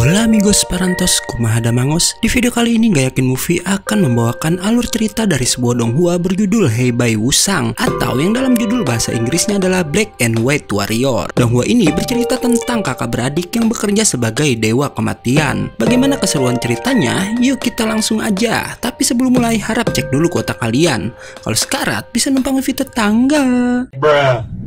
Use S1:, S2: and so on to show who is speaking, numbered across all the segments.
S1: Hola amigos parantos, kumaha damangos. Di video kali ini gak yakin movie akan membawakan alur cerita dari sebuah donghua berjudul Hey Bai Wusang atau yang dalam judul bahasa Inggrisnya adalah Black and White Warrior. Donghua ini bercerita tentang kakak beradik yang bekerja sebagai dewa kematian. Bagaimana keseruan ceritanya? Yuk kita langsung aja. Tapi sebelum mulai harap cek dulu kuota kalian. Kalau sekarat bisa numpang movie tetangga. Bruh.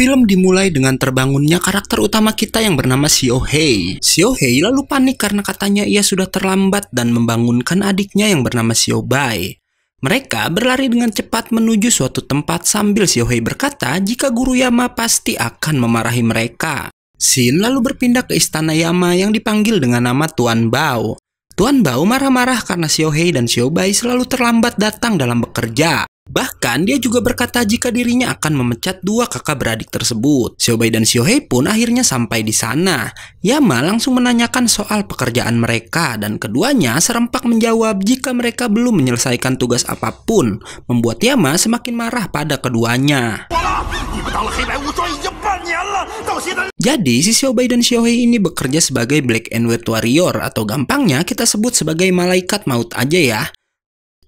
S1: Film dimulai dengan terbangunnya karakter utama kita yang bernama Siohei. Siohei lalu panik karena katanya ia sudah terlambat dan membangunkan adiknya yang bernama Siobai. Mereka berlari dengan cepat menuju suatu tempat sambil Siohei berkata jika guru Yama pasti akan memarahi mereka. Shin lalu berpindah ke istana Yama yang dipanggil dengan nama Tuan Bao. Tuan Bao marah-marah karena Siohei dan Siobai selalu terlambat datang dalam bekerja. Bahkan dia juga berkata jika dirinya akan memecat dua kakak beradik tersebut. Xiaobai dan Xiaohei pun akhirnya sampai di sana. Yama langsung menanyakan soal pekerjaan mereka dan keduanya serempak menjawab jika mereka belum menyelesaikan tugas apapun, membuat Yama semakin marah pada keduanya. Jadi si Xiaobai dan Xiaohei ini bekerja sebagai black and white warrior atau gampangnya kita sebut sebagai malaikat maut aja ya.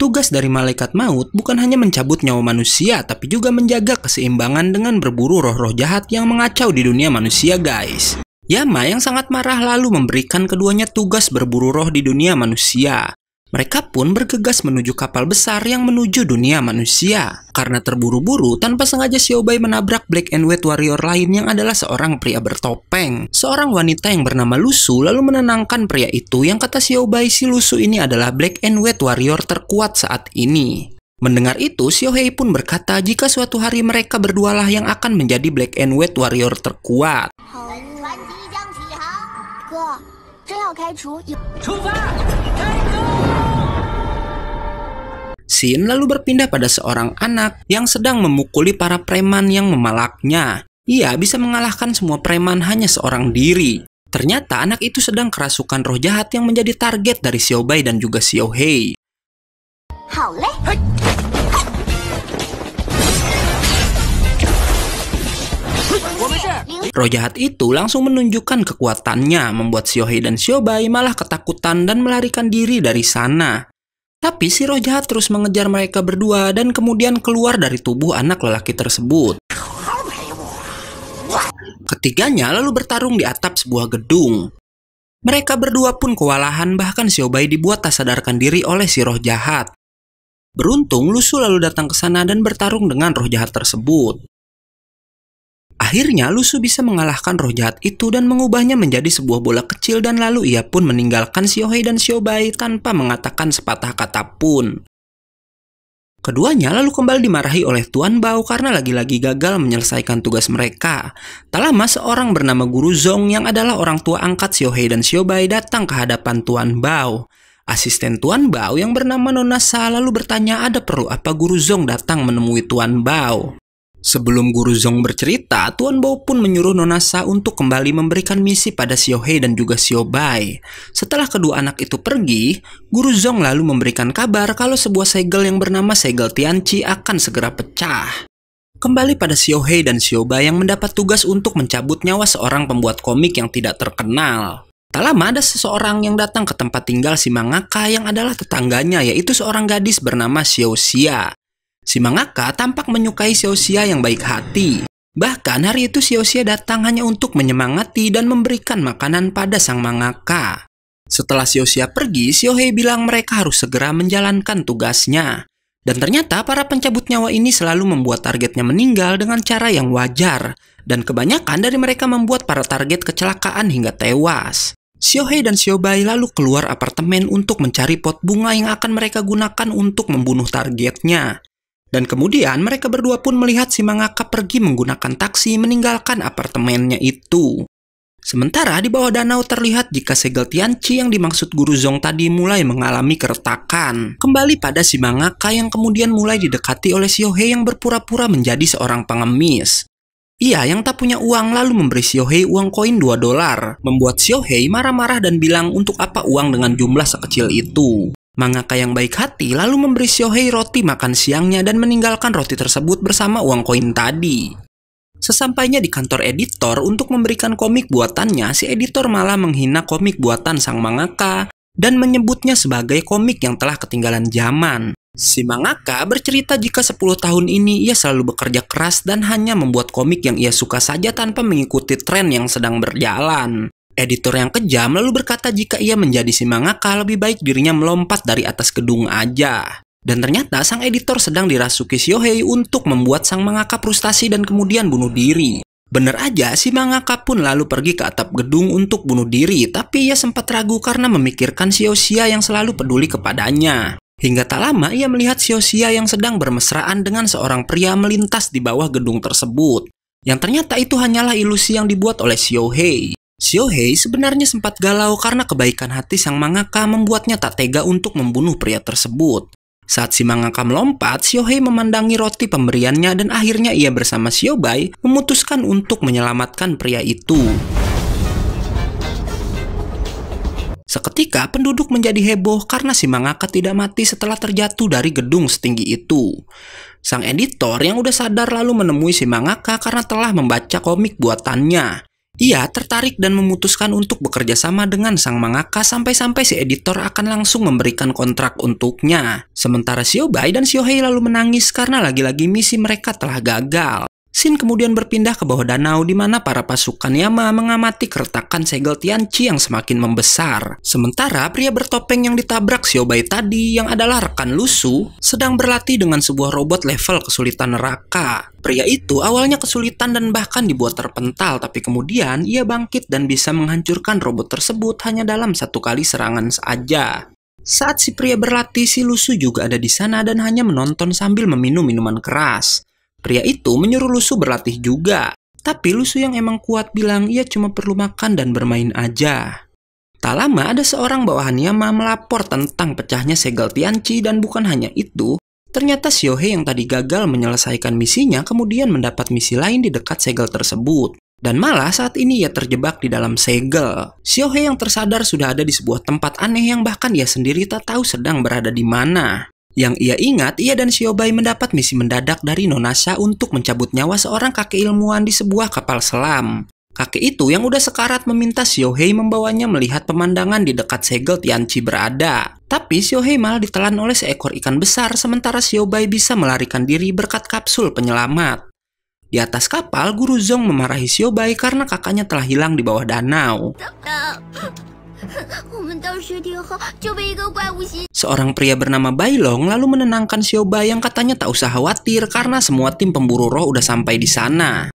S1: Tugas dari malaikat maut bukan hanya mencabut nyawa manusia, tapi juga menjaga keseimbangan dengan berburu roh-roh jahat yang mengacau di dunia manusia, guys. Yama yang sangat marah lalu memberikan keduanya tugas berburu roh di dunia manusia. Mereka pun bergegas menuju kapal besar yang menuju dunia manusia. Karena terburu-buru, tanpa sengaja Xiaobai menabrak Black and White Warrior lain yang adalah seorang pria bertopeng. Seorang wanita yang bernama Lusu lalu menenangkan pria itu yang kata Xiaobai si Lusu ini adalah Black and White Warrior terkuat saat ini. Mendengar itu, Xiaohei pun berkata jika suatu hari mereka berdualah yang akan menjadi Black and White Warrior terkuat. Oh. Sin lalu berpindah pada seorang anak yang sedang memukuli para preman yang memalaknya. Ia bisa mengalahkan semua preman hanya seorang diri. Ternyata anak itu sedang kerasukan roh jahat yang menjadi target dari Xiao Bai dan juga Hei. Roh jahat itu langsung menunjukkan kekuatannya, membuat Xiao Hei dan Xiao Bai malah ketakutan dan melarikan diri dari sana. Tapi si roh jahat terus mengejar mereka berdua dan kemudian keluar dari tubuh anak lelaki tersebut. Ketiganya lalu bertarung di atap sebuah gedung. Mereka berdua pun kewalahan bahkan Siobai dibuat tak sadarkan diri oleh si roh jahat. Beruntung Lusu lalu datang ke sana dan bertarung dengan roh jahat tersebut. Akhirnya Lusu bisa mengalahkan roh jahat itu dan mengubahnya menjadi sebuah bola kecil dan lalu ia pun meninggalkan Siohei dan Siobai tanpa mengatakan sepatah kata pun. Keduanya lalu kembali dimarahi oleh Tuan Bao karena lagi-lagi gagal menyelesaikan tugas mereka. Tak lama seorang bernama Guru Zong yang adalah orang tua angkat Siohei dan Siobai datang ke hadapan Tuan Bao. Asisten Tuan Bao yang bernama Nona Sa lalu bertanya ada perlu apa Guru Zong datang menemui Tuan Bao. Sebelum Guru Zong bercerita, Tuan Bo pun menyuruh Nonasa untuk kembali memberikan misi pada Hei dan juga Xiao Bai. Setelah kedua anak itu pergi, Guru Zong lalu memberikan kabar kalau sebuah segel yang bernama segel Tianchi akan segera pecah. Kembali pada Hei dan Xiao Bai yang mendapat tugas untuk mencabut nyawa seorang pembuat komik yang tidak terkenal. Tak lama ada seseorang yang datang ke tempat tinggal si mangaka yang adalah tetangganya yaitu seorang gadis bernama Xiao Xia. Si Mangaka tampak menyukai Xiaoxia yang baik hati. Bahkan hari itu Xiaoxia datang hanya untuk menyemangati dan memberikan makanan pada sang mangaka. Setelah Xiaoxia pergi, Xiaohei bilang mereka harus segera menjalankan tugasnya. Dan ternyata para pencabut nyawa ini selalu membuat targetnya meninggal dengan cara yang wajar. Dan kebanyakan dari mereka membuat para target kecelakaan hingga tewas. Xiaohei dan Xiaobai lalu keluar apartemen untuk mencari pot bunga yang akan mereka gunakan untuk membunuh targetnya. Dan kemudian mereka berdua pun melihat si Mangaka pergi menggunakan taksi meninggalkan apartemennya itu. Sementara di bawah danau terlihat jika segel Tianchi yang dimaksud Guru Zong tadi mulai mengalami keretakan. Kembali pada si Mangaka yang kemudian mulai didekati oleh Siohei yang berpura-pura menjadi seorang pengemis. Ia yang tak punya uang lalu memberi Siohei uang koin 2 dolar, membuat Siohei marah-marah dan bilang untuk apa uang dengan jumlah sekecil itu. Mangaka yang baik hati lalu memberi Shohei roti makan siangnya dan meninggalkan roti tersebut bersama uang koin tadi. Sesampainya di kantor editor untuk memberikan komik buatannya, si editor malah menghina komik buatan sang mangaka dan menyebutnya sebagai komik yang telah ketinggalan zaman. Si mangaka bercerita jika 10 tahun ini ia selalu bekerja keras dan hanya membuat komik yang ia suka saja tanpa mengikuti tren yang sedang berjalan. Editor yang kejam lalu berkata jika ia menjadi si mangaka lebih baik dirinya melompat dari atas gedung aja. Dan ternyata sang editor sedang dirasuki Shohei untuk membuat sang mangaka frustasi dan kemudian bunuh diri. Bener aja, si mangaka pun lalu pergi ke atap gedung untuk bunuh diri, tapi ia sempat ragu karena memikirkan Xia yang selalu peduli kepadanya. Hingga tak lama ia melihat Xia yang sedang bermesraan dengan seorang pria melintas di bawah gedung tersebut. Yang ternyata itu hanyalah ilusi yang dibuat oleh Shohei. Xiaohei sebenarnya sempat galau karena kebaikan hati Sang Mangaka membuatnya tak tega untuk membunuh pria tersebut. Saat si Mangaka melompat, Xiaohei memandangi roti pemberiannya dan akhirnya ia bersama Xiaobai memutuskan untuk menyelamatkan pria itu. Seketika penduduk menjadi heboh karena si mangaka tidak mati setelah terjatuh dari gedung setinggi itu. Sang editor yang udah sadar lalu menemui si mangaka karena telah membaca komik buatannya. Ia tertarik dan memutuskan untuk bekerja sama dengan sang mangaka sampai-sampai si editor akan langsung memberikan kontrak untuknya. Sementara Siobai dan Xiaohei lalu menangis karena lagi-lagi misi mereka telah gagal. Sin kemudian berpindah ke bawah danau di mana para pasukan Yama mengamati keretakan segel Tianchi yang semakin membesar. Sementara pria bertopeng yang ditabrak Xiaobai tadi yang adalah rekan Lusu sedang berlatih dengan sebuah robot level kesulitan neraka. Pria itu awalnya kesulitan dan bahkan dibuat terpental tapi kemudian ia bangkit dan bisa menghancurkan robot tersebut hanya dalam satu kali serangan saja. Saat si pria berlatih, si Lusu juga ada di sana dan hanya menonton sambil meminum minuman keras. Pria itu menyuruh Lusu berlatih juga, tapi Lusu yang emang kuat bilang ia cuma perlu makan dan bermain aja. Tak lama ada seorang bawahannya Yama melapor tentang pecahnya segel Tianchi dan bukan hanya itu, ternyata Xiohe yang tadi gagal menyelesaikan misinya kemudian mendapat misi lain di dekat segel tersebut. Dan malah saat ini ia terjebak di dalam segel. Xiohe yang tersadar sudah ada di sebuah tempat aneh yang bahkan ia sendiri tak tahu sedang berada di mana. Yang ia ingat, ia dan Shiobai mendapat misi mendadak dari Nonasa untuk mencabut nyawa seorang kakek ilmuwan di sebuah kapal selam. Kakek itu yang udah sekarat meminta Shiohei membawanya melihat pemandangan di dekat segel Tianchi berada. Tapi Shiohei malah ditelan oleh seekor ikan besar sementara Shiobai bisa melarikan diri berkat kapsul penyelamat. Di atas kapal, Guru Zong memarahi Shiobai karena kakaknya telah hilang di bawah danau. Seorang pria bernama Bailong lalu menenangkan Bai yang katanya tak usah khawatir karena semua tim pemburu roh udah sampai di sana.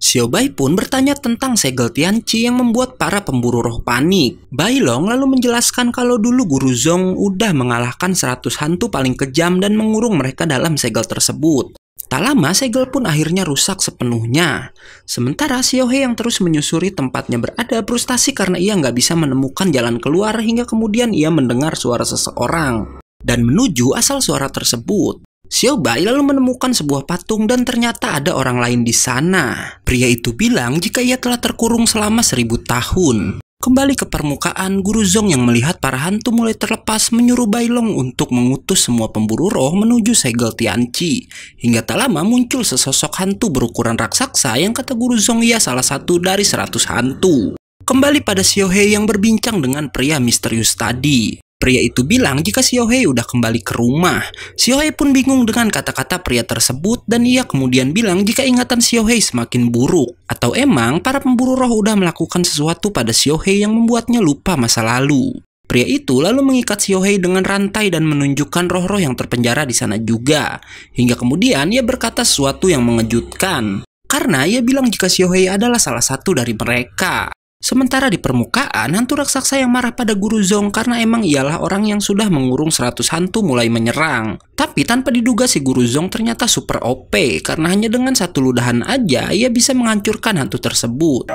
S1: Xiaobai pun bertanya tentang segel Tianqi yang membuat para pemburu roh panik. Bailong lalu menjelaskan kalau dulu Guru Zhong udah mengalahkan 100 hantu paling kejam dan mengurung mereka dalam segel tersebut. Tak lama segel pun akhirnya rusak sepenuhnya. Sementara Siohe yang terus menyusuri tempatnya berada frustasi karena ia nggak bisa menemukan jalan keluar hingga kemudian ia mendengar suara seseorang dan menuju asal suara tersebut. Siobai lalu menemukan sebuah patung dan ternyata ada orang lain di sana. Pria itu bilang jika ia telah terkurung selama seribu tahun. Kembali ke permukaan, Guru Zong yang melihat para hantu mulai terlepas menyuruh Bailong untuk mengutus semua pemburu roh menuju segel Tianci. Hingga tak lama muncul sesosok hantu berukuran raksasa yang kata Guru Zong ia salah satu dari seratus hantu. Kembali pada Xiaohe yang berbincang dengan pria misterius tadi. Pria itu bilang jika Siohei udah kembali ke rumah. Siohei pun bingung dengan kata-kata pria tersebut dan ia kemudian bilang jika ingatan Siohei semakin buruk. Atau emang para pemburu roh udah melakukan sesuatu pada Siohei yang membuatnya lupa masa lalu. Pria itu lalu mengikat Siohei dengan rantai dan menunjukkan roh-roh yang terpenjara di sana juga. Hingga kemudian ia berkata sesuatu yang mengejutkan. Karena ia bilang jika Siohei adalah salah satu dari mereka. Sementara di permukaan, hantu raksasa yang marah pada Guru Zong karena emang ialah orang yang sudah mengurung 100 hantu mulai menyerang. Tapi tanpa diduga si Guru Zong ternyata super OP karena hanya dengan satu ludahan aja ia bisa menghancurkan hantu tersebut.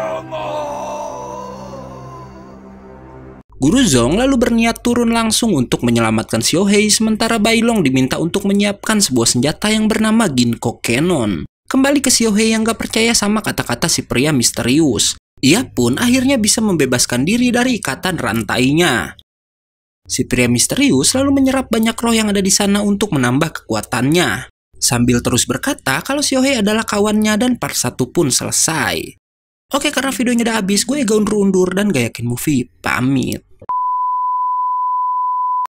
S1: Guru Zong lalu berniat turun langsung untuk menyelamatkan Siohei sementara Bailong diminta untuk menyiapkan sebuah senjata yang bernama Ginkgo Cannon. Kembali ke Siohei yang gak percaya sama kata-kata si pria misterius. Ia pun akhirnya bisa membebaskan diri dari ikatan rantainya. Si pria misterius selalu menyerap banyak roh yang ada di sana untuk menambah kekuatannya. Sambil terus berkata kalau Siohei adalah kawannya dan part satu pun selesai. Oke karena videonya udah habis, gue gaun undur-undur dan gak yakin movie, pamit.